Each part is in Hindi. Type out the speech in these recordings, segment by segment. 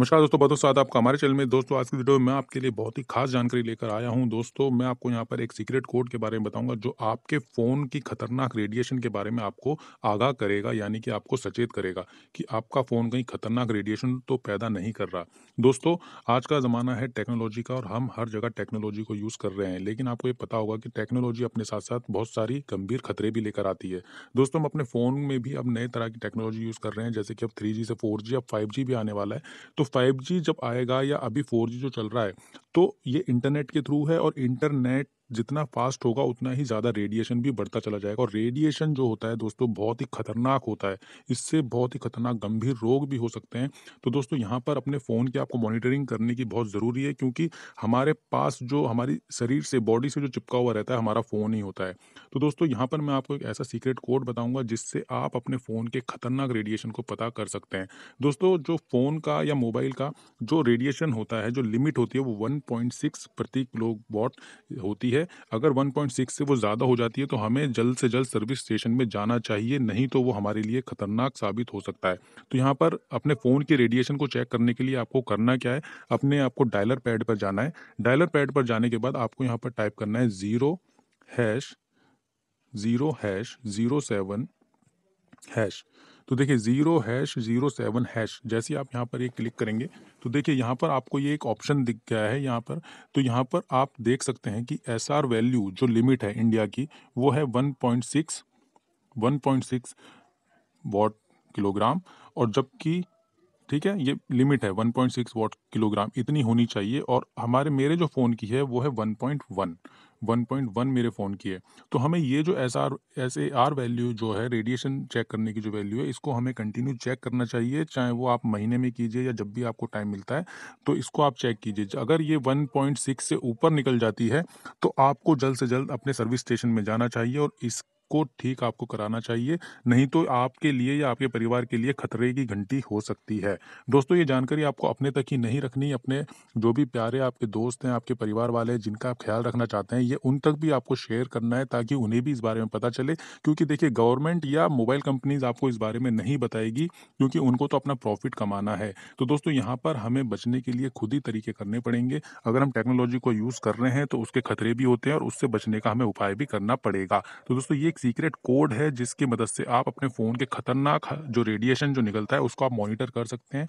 नमस्कार दोस्तों बहुत स्वागत आपका हमारे चैनल में दोस्तों आज की वीडियो में मैं आपके लिए बहुत ही खास जानकारी लेकर आया हूं दोस्तों मैं आपको यहां पर एक सीक्रेट कोड के बारे में बताऊंगा जो आपके फ़ोन की खतरनाक रेडिएशन के बारे में आपको आगाह करेगा यानी कि आपको सचेत करेगा कि आपका फ़ोन कहीं खतरनाक रेडिएशन तो पैदा नहीं कर रहा दोस्तों आज का ज़माना है टेक्नोलॉजी का और हम हर जगह टेक्नोलॉजी को यूज़ कर रहे हैं लेकिन आपको ये पता होगा कि टेक्नोलॉजी अपने साथ साथ बहुत सारी गंभीर खतरे भी लेकर आती है दोस्तों हम अपने फ़ोन में भी अब नए तरह की टेक्नोलॉजी यूज़ कर रहे हैं जैसे कि अब थ्री से फोर अब फाइव भी आने वाला है तो जी जब आएगा या अभी जी जो चल रहा है तो ये इंटरनेट के थ्रू है और इंटरनेट जितना फास्ट होगा उतना ही ज़्यादा रेडिएशन भी बढ़ता चला जाएगा और रेडिएशन जो होता है दोस्तों बहुत ही खतरनाक होता है इससे बहुत ही खतरनाक गंभीर रोग भी हो सकते हैं तो दोस्तों यहाँ पर अपने फ़ोन की आपको मॉनिटरिंग करने की बहुत ज़रूरी है क्योंकि हमारे पास जो हमारी शरीर से बॉडी से जो चिपका हुआ रहता है हमारा फ़ोन ही होता है तो दोस्तों यहाँ पर मैं आपको एक ऐसा सीक्रेट कोड बताऊँगा जिससे आप अपने फ़ोन के खतरनाक रेडिएशन को पता कर सकते हैं दोस्तों जो फ़ोन का या मोबाइल का जो रेडिएशन होता है जो लिमिट होती है वो वन प्रति किलो वॉट होती है है अगर 1.6 से वो ज़्यादा हो जाती है तो हमें जल्द से जल्द सर्विस स्टेशन में जाना चाहिए नहीं तो वो हमारे लिए खतरनाक साबित हो सकता है तो यहाँ पर अपने फ़ोन के रेडिएशन को चेक करने के लिए आपको करना क्या है अपने आपको डायलर पैड पर जाना है डायलर पैड पर जाने के बाद आपको यहाँ पर टाइप करना है zero hash zero hash zero seven hash तो देखिए zero hash zero seven hash जैसे आप यहाँ पर ये क्लिक करेंगे तो देखिए यहाँ पर आपको ये एक ऑप्शन दिख गया है यहाँ पर तो यहाँ पर आप देख सकते हैं कि एस आर वैल्यू जो लिमिट है इंडिया की वो है one point six one point six watt kilogram और जबकि ठीक है ये लिमिट है one point six watt kilogram इतनी होनी चाहिए और हमारे मेरे जो फ़ोन की है वो है वन 1.1 मेरे फ़ोन की है तो हमें ये जो S R S A R value जो है रेडिएशन चेक करने की जो वैल्यू है इसको हमें कंटिन्यू चेक करना चाहिए चाहे वो आप महीने में कीजिए या जब भी आपको टाइम मिलता है तो इसको आप चेक कीजिए अगर ये 1.6 से ऊपर निकल जाती है तो आपको जल्द से जल्द अपने सर्विस स्टेशन में जाना चाहिए और इस आपको ठीक आपको कराना चाहिए नहीं तो आपके लिए या आपके परिवार के लिए खतरे की घंटी हो सकती है दोस्तों ये जानकारी आपको अपने तक ही नहीं रखनी अपने जो भी प्यारे आपके दोस्त हैं आपके परिवार वाले हैं जिनका आप ख्याल रखना चाहते हैं ये उन तक भी आपको शेयर करना है ताकि उन्हें भी इस बारे में पता चले क्योंकि देखिए गवर्नमेंट या मोबाइल कंपनीज आपको इस बारे में नहीं बताएगी क्योंकि उनको तो अपना प्रॉफिट कमाना है तो दोस्तों यहाँ पर हमें बचने के लिए खुद ही तरीके करने पड़ेंगे अगर हम टेक्नोलॉजी को यूज़ कर रहे हैं तो उसके खतरे भी होते हैं और उससे बचने का हमें उपाय भी करना पड़ेगा तो दोस्तों ये एक सीक्रेट कोड है जिसकी मदद से आप अपने फ़ोन के खतरनाक जो रेडिएशन जो निकलता है उसको आप मॉनिटर कर सकते हैं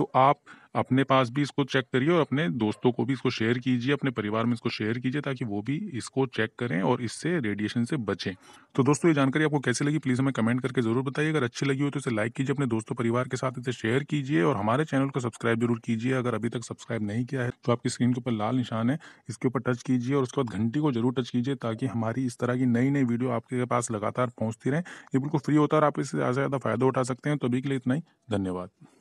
तो आप अपने पास भी इसको चेक करिए और अपने दोस्तों को भी इसको शेयर कीजिए अपने परिवार में इसको शेयर कीजिए ताकि वो भी इसको चेक करें और इससे रेडिएशन से बचें तो दोस्तों ये जानकारी आपको कैसे लगी प्लीज़ हमें कमेंट करके ज़रूर बताइए अगर अच्छी लगी हो तो इसे लाइक कीजिए अपने दोस्तों परिवार के साथ इसे शेयर कीजिए और हमारे चैनल को सब्सक्राइब जरूर कीजिए अगर अभी तक सब्सक्राइब नहीं किया है तो आपकी स्क्रीन के ऊपर लाल निशान है इसके ऊपर टच कीजिए और उसके बाद घंटी को जरूर टच कीजिए ताकि हमारी इस तरह की नई नई वीडियो आपके पास लगातार पहुँचती रहें ये बिल्कुल फ्री होता है और आप इससे ज़्यादा से ज़्यादा फायदा उठा सकते हैं तो अभी के लिए इतना ही धन्यवाद